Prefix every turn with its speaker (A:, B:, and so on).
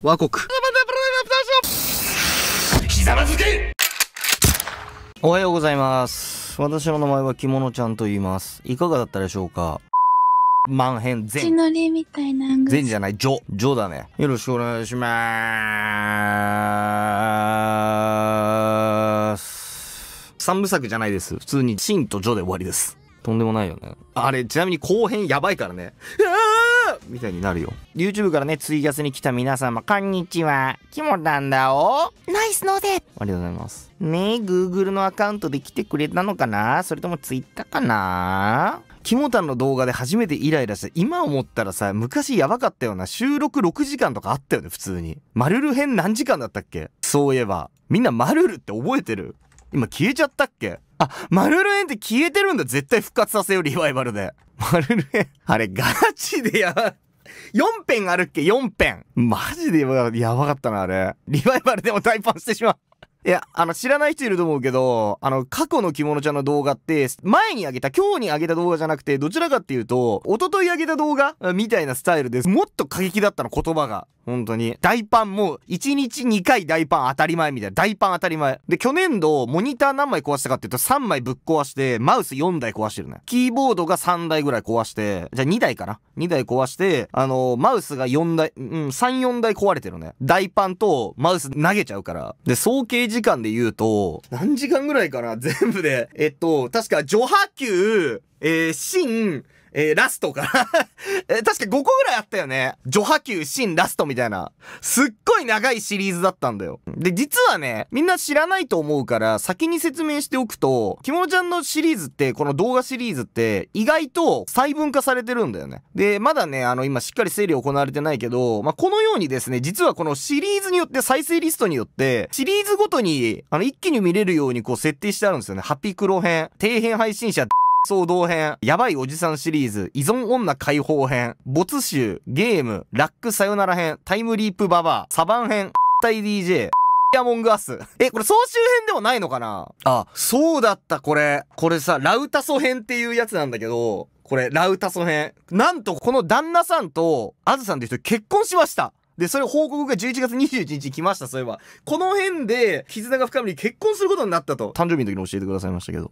A: 和国ひざまずけおはようございます私の名前はものちゃんと言いますいかがだったでしょうか満編全血のりみたいな全じゃないじょ、じょだねよろしくお願いします三部作じゃないです普通にちんとじょで終わりですとんでもないよねあれちなみに後編やばいからねみたいになるよ。YouTube からね、ツイキャスに来た皆様、こんにちは。キモタンだおナイスのでありがとうございます。ねえ、Google のアカウントで来てくれたのかなそれとも Twitter かなキモタンの動画で初めてイライラして、今思ったらさ、昔やばかったよな。収録6時間とかあったよね、普通に。マルル編何時間だったっけそういえば。みんなマルルって覚えてる今消えちゃったっけあ、マルル編って消えてるんだ。絶対復活させよリバイバルで。マルルあれガチでやばい。4ペンあるっけ ?4 ペン。マジでやばかったな、あれ。リバイバルでも大パンしてしまう。いや、あの、知らない人いると思うけど、あの、過去の着物ちゃんの動画って、前に上げた、今日に上げた動画じゃなくて、どちらかっていうと、一昨日上げた動画みたいなスタイルです。もっと過激だったの、言葉が。本当に。大パンもう1日2回大パン当たり前みたいな。大パン当たり前。で、去年度モニター何枚壊したかっていうと3枚ぶっ壊して、マウス4台壊してるね。キーボードが3台ぐらい壊して、じゃあ2台かな ?2 台壊して、あのー、マウスが4台、うん、3、4台壊れてるね。大パンとマウス投げちゃうから。で、総計時間で言うと、何時間ぐらいかな全部で。えっと、確か、除波球、えー、新、えー、ラストかな え、確か5個ぐらいあったよね。序波球、新、ラストみたいな。すっごい長いシリーズだったんだよ。で、実はね、みんな知らないと思うから、先に説明しておくと、キモちゃんのシリーズって、この動画シリーズって、意外と細分化されてるんだよね。で、まだね、あの、今しっかり整理行われてないけど、まあ、このようにですね、実はこのシリーズによって、再生リストによって、シリーズごとに、あの、一気に見れるようにこう設定してあるんですよね。ハピクロ編、底辺配信者、騒動編、やばいおじさんシリーズ、依存女解放編、没集、ゲーム、ラックさよなら編、タイムリープババア、サバン編、対 DJ、アモングアス。え、これ総集編でもないのかなあ、そうだった、これ。これさ、ラウタソ編っていうやつなんだけど、これ、ラウタソ編。なんと、この旦那さんと、アズさんって人結婚しました。で、それ報告が11月21日来ました、そういえば。この辺で、絆が深まり結婚することになったと、誕生日の時に教えてくださいましたけど。